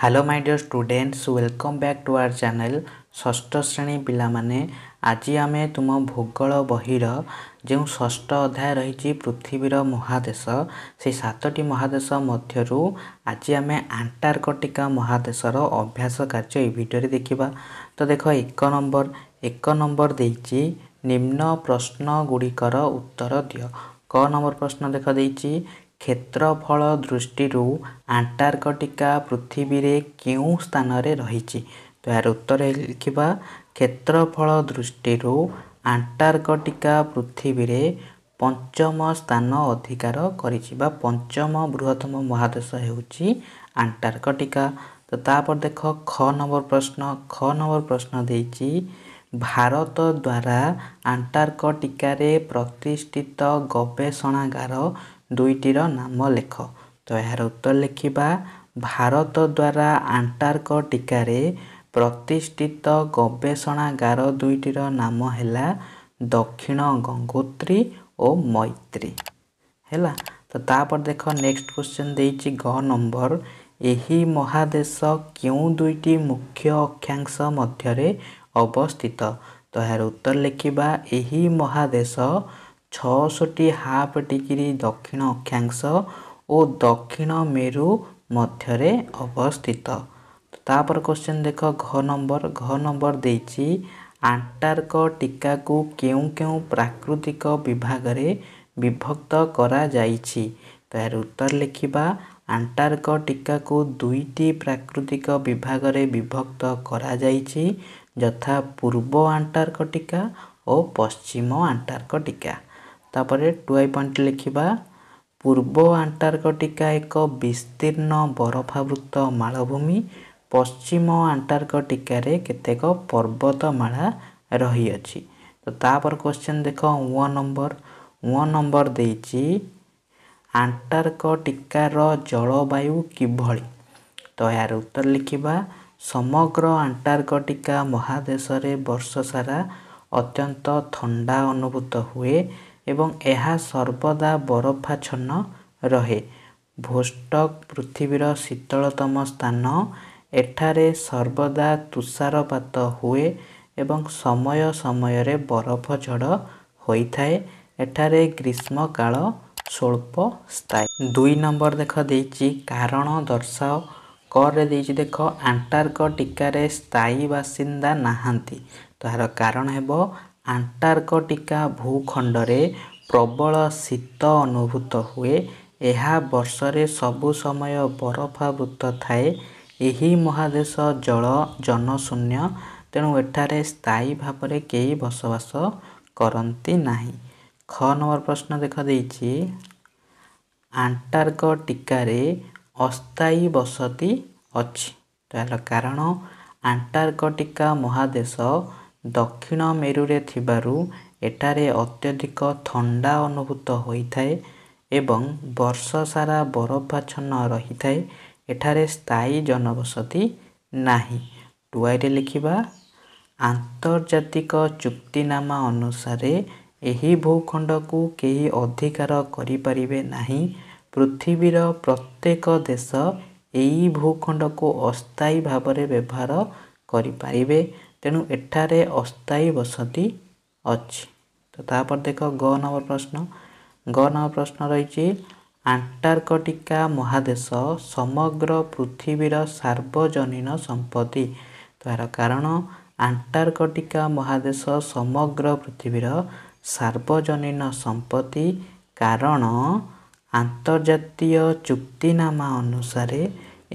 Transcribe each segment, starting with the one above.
hello my dear students welcome back to our channel ଷଷ୍ଠ ଶ୍ରେଣୀ ପିଲାମାନେ ଆଜି ଆମେ ତୁମ ଭୂଗୋଳ ବହିର ଯେଉଁ ଷଷ୍ଠ ଅଧ୍ୟାୟ ରହିଛି ପୃଥିବୀର ମହାଦେଶ ସେ ସାତଟି ମହାଦେଶ ମଧ୍ୟରୁ ଆଜି ଆମେ ଆଣ୍ଟାର୍କଟିକା ମହାଦେଶର ଅଭ୍ୟାସ କାର୍ଯ୍ୟ ଏହି ଭିଡ଼ିଓରେ ଦେଖିବା ତ ଦେଖ ଏକ ନମ୍ବର ଏକ ନମ୍ବର ଦେଇଛି ନିମ୍ନ ପ୍ରଶ୍ନଗୁଡ଼ିକର ଉତ୍ତର ଦିଅ କ ନମ୍ବର ପ୍ରଶ୍ନ ଦେଖ ଦେଇଛି କ୍ଷେତ୍ରଫଳ ଦୃଷ୍ଟିରୁ ଆଣ୍ଟାର୍କଟିକା ପୃଥିବୀରେ କେଉଁ ସ୍ଥାନରେ ରହିଛି ତ ଏହାର ଉତ୍ତର ଲେଖିବା କ୍ଷେତ୍ରଫଳ ଦୃଷ୍ଟିରୁ ଆଣ୍ଟାର୍କଟିକା ପୃଥିବୀରେ ପଞ୍ଚମ ସ୍ଥାନ ଅଧିକାର କରିଛି ବା ପଞ୍ଚମ ବୃହତ୍ତମ ମହାଦେଶ ହେଉଛି ଆଣ୍ଟାର୍କଟିକା ତ ତାପରେ ଦେଖ ଖ ନମ୍ବର ପ୍ରଶ୍ନ ଖ ନମ୍ବର ପ୍ରଶ୍ନ ଦେଇଛି ଭାରତ ଦ୍ୱାରା ଆଣ୍ଟାର୍କଟିକାରେ ପ୍ରତିଷ୍ଠିତ ଗବେଷଣାଗାର ଦୁଇଟିର ନାମ ଲେଖ ତ ଏହାର ଉତ୍ତର ଲେଖିବା ଭାରତ ଦ୍ୱାରା ଆଣ୍ଟାର୍କଟିକାରେ ପ୍ରତିଷ୍ଠିତ ଗବେଷଣାଗାର ଦୁଇଟିର ନାମ ହେଲା ଦକ୍ଷିଣ ଗଙ୍ଗୋତ୍ରୀ ଓ ମୈତ୍ରୀ ହେଲା ତ ତାପରେ ଦେଖ ନେକ୍ସଟ କ୍ୱେଶ୍ଚନ୍ ଦେଇଛି ଗ ନମ୍ବର ଏହି ମହାଦେଶ କେଉଁ ଦୁଇଟି ମୁଖ୍ୟ ଅକ୍ଷାଂଶ ମଧ୍ୟରେ ଅବସ୍ଥିତ ତ ଏହାର ଉତ୍ତର ଲେଖିବା ଏହି ମହାଦେଶ ଛଅଷଠି ହାଫ୍ ଡିଗ୍ରୀ ଦକ୍ଷିଣ ଅକ୍ଷାଂଶ ଓ ଦକ୍ଷିଣ ମେରୁ ମଧ୍ୟରେ ଅବସ୍ଥିତ ତାପରେ କ୍ୱେଶ୍ଚିନ୍ ଦେଖ ଘ ନମ୍ବର ଘ ନମ୍ବର ଦେଇଛି ଆଣ୍ଟାର୍କ ଟିକାକୁ କେଉଁ କେଉଁ ପ୍ରାକୃତିକ ବିଭାଗରେ ବିଭକ୍ତ କରାଯାଇଛି ତ ଏହାର ଉତ୍ତର ଲେଖିବା ଆଣ୍ଟାର୍କ ଟିକାକୁ ଦୁଇଟି ପ୍ରାକୃତିକ ବିଭାଗରେ ବିଭକ୍ତ କରାଯାଇଛି ଯଥା ପୂର୍ବ ଆଣ୍ଟାର୍କ ଟିକା ଓ ପଶ୍ଚିମ ଆଣ୍ଟାର୍କ ଟିକା ତାପରେ ଟୁଆଇ ପଏଣ୍ଟ ଲେଖିବା ପୂର୍ବ ଆଣ୍ଟାର୍କଟିକା ଏକ ବିସ୍ତୀର୍ଣ୍ଣ ବରଫାବୃତ ମାଳଭୂମି ପଶ୍ଚିମ ଆଣ୍ଟାର୍କଟିକାରେ କେତେକ ପର୍ବତମାଳା ରହିଅଛି ତ ତାପରେ କ୍ୱେଶ୍ଚିନ୍ ଦେଖ ଓ ନମ୍ବର ଓ ନମ୍ବର ଦେଇଛି ଆଣ୍ଟାର୍କଟିକାର ଜଳବାୟୁ କିଭଳି ତ ଏହାର ଉତ୍ତର ଲେଖିବା ସମଗ୍ର ଆଣ୍ଟାର୍କଟିକା ମହାଦେଶରେ ବର୍ଷସାରା ଅତ୍ୟନ୍ତ ଥଣ୍ଡା ଅନୁଭୂତ ହୁଏ ଏବଂ ଏହା ସର୍ବଦା ବରଫାଛନ୍ନ ରହେ ଭୋଷ୍ଟକ୍ ପୃଥିବୀର ଶୀତଳତମ ସ୍ଥାନ ଏଠାରେ ସର୍ବଦା ତୁଷାରପାତ ହୁଏ ଏବଂ ସମୟ ସମୟରେ ବରଫ ଝଡ଼ ହୋଇଥାଏ ଏଠାରେ ଗ୍ରୀଷ୍ମକାଳ ସ୍ୱଳ୍ପ ସ୍ଥାୟୀ ଦୁଇ ନମ୍ବର ଦେଖ ଦେଇଛି କାରଣ ଦର୍ଶାଅ କରେ ଦେଇଛି ଦେଖ ଆଣ୍ଟାର୍କଟିକାରେ ସ୍ଥାୟୀ ବାସିନ୍ଦା ନାହାନ୍ତି ତାହାର କାରଣ ହେବ ଆଣ୍ଟାର୍କଟିକା ଭୂଖଣ୍ଡରେ ପ୍ରବଳ ଶୀତ ଅନୁଭୂତ ହୁଏ ଏହା ବର୍ଷରେ ସବୁ ସମୟ ବରଫାବୃତ ଥାଏ ଏହି ମହାଦେଶ ଜଳ ଜନଶୂନ୍ୟ ତେଣୁ ଏଠାରେ ସ୍ଥାୟୀ ଭାବରେ କେହି ବସବାସ କରନ୍ତି ନାହିଁ ଖ ନମ୍ବର ପ୍ରଶ୍ନ ଦେଖାଦେଇଛି ଆଣ୍ଟାର୍କଟିକାରେ ଅସ୍ଥାୟୀ ବସତି ଅଛି ତାହାର କାରଣ ଆଣ୍ଟାର୍କଟିକା ମହାଦେଶ ଦକ୍ଷିଣ ମେରୁରେ ଥିବାରୁ ଏଠାରେ ଅତ୍ୟଧିକ ଥଣ୍ଡା ଅନୁଭୂତ ହୋଇଥାଏ ଏବଂ ବର୍ଷ ସାରା ବରଫାଚ୍ଛନ୍ନ ରହିଥାଏ ଏଠାରେ ସ୍ଥାୟୀ ଜନବସତି ନାହିଁ ଟୁଆଇରେ ଲେଖିବା ଆନ୍ତର୍ଜାତିକ ଚୁକ୍ତିନାମା ଅନୁସାରେ ଏହି ଭୂଖଣ୍ଡକୁ କେହି ଅଧିକାର କରିପାରିବେ ନାହିଁ ପୃଥିବୀର ପ୍ରତ୍ୟେକ ଦେଶ ଏହି ଭୂଖଣ୍ଡକୁ ଅସ୍ଥାୟୀ ଭାବରେ ବ୍ୟବହାର କରିପାରିବେ ତେଣୁ ଏଠାରେ ଅସ୍ଥାୟୀ ବସତି ଅଛି ତ ତାପରେ ଦେଖ ଗ ନମ୍ବର ପ୍ରଶ୍ନ ଗ ନମ୍ବର ପ୍ରଶ୍ନ ରହିଛି ଆଣ୍ଟାର୍କଟିକା ମହାଦେଶ ସମଗ୍ର ପୃଥିବୀର ସାର୍ବଜନୀନ ସମ୍ପତ୍ତି ତାହାର କାରଣ ଆଣ୍ଟାର୍କଟିକା ମହାଦେଶ ସମଗ୍ର ପୃଥିବୀର ସାର୍ବଜନୀନ ସମ୍ପତ୍ତି କାରଣ ଆନ୍ତର୍ଜାତୀୟ ଚୁକ୍ତିନାମା ଅନୁସାରେ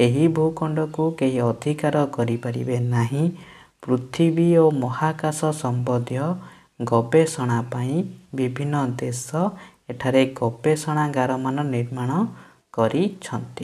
ଏହି ଭୂଖଣ୍ଡକୁ କେହି ଅଧିକାର କରିପାରିବେ ନାହିଁ ପୃଥିବୀ ଓ ମହାକାଶ ସମ୍ବନ୍ଧୀୟ ଗବେଷଣା ପାଇଁ ବିଭିନ୍ନ ଦେଶ ଏଠାରେ ଗବେଷଣାଗାର ମାନ ନିର୍ମାଣ କରିଛନ୍ତି